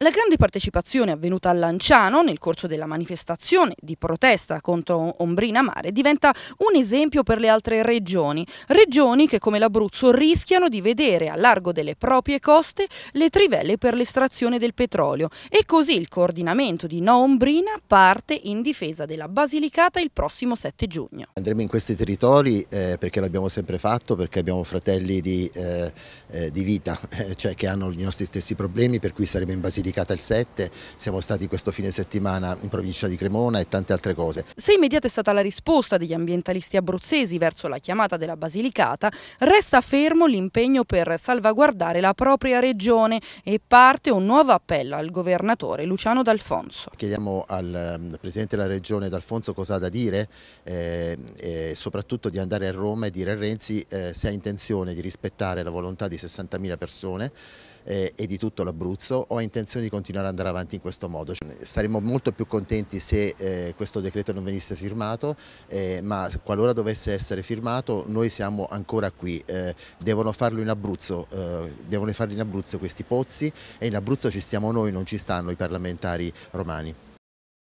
La grande partecipazione avvenuta a Lanciano nel corso della manifestazione di protesta contro Ombrina Mare diventa un esempio per le altre regioni, regioni che come l'Abruzzo rischiano di vedere a largo delle proprie coste le trivelle per l'estrazione del petrolio e così il coordinamento di No Ombrina parte in difesa della Basilicata il prossimo 7 giugno. Andremo in questi territori eh, perché l'abbiamo sempre fatto, perché abbiamo fratelli di, eh, eh di vita, cioè che hanno i nostri stessi problemi per cui saremo in Basilicata dedicata il 7, siamo stati questo fine settimana in provincia di Cremona e tante altre cose. Se immediata è stata la risposta degli ambientalisti abruzzesi verso la chiamata della Basilicata, resta fermo l'impegno per salvaguardare la propria regione e parte un nuovo appello al governatore Luciano D'Alfonso. Chiediamo al ehm, Presidente della Regione D'Alfonso cosa ha da dire eh, e soprattutto di andare a Roma e dire a Renzi eh, se ha intenzione di rispettare la volontà di 60.000 persone eh, e di tutto l'Abruzzo, o ha intenzione di continuare ad andare avanti in questo modo. Saremmo molto più contenti se eh, questo decreto non venisse firmato, eh, ma qualora dovesse essere firmato noi siamo ancora qui, eh, devono farlo in Abruzzo, eh, devono farlo in Abruzzo questi pozzi e in Abruzzo ci stiamo noi, non ci stanno i parlamentari romani.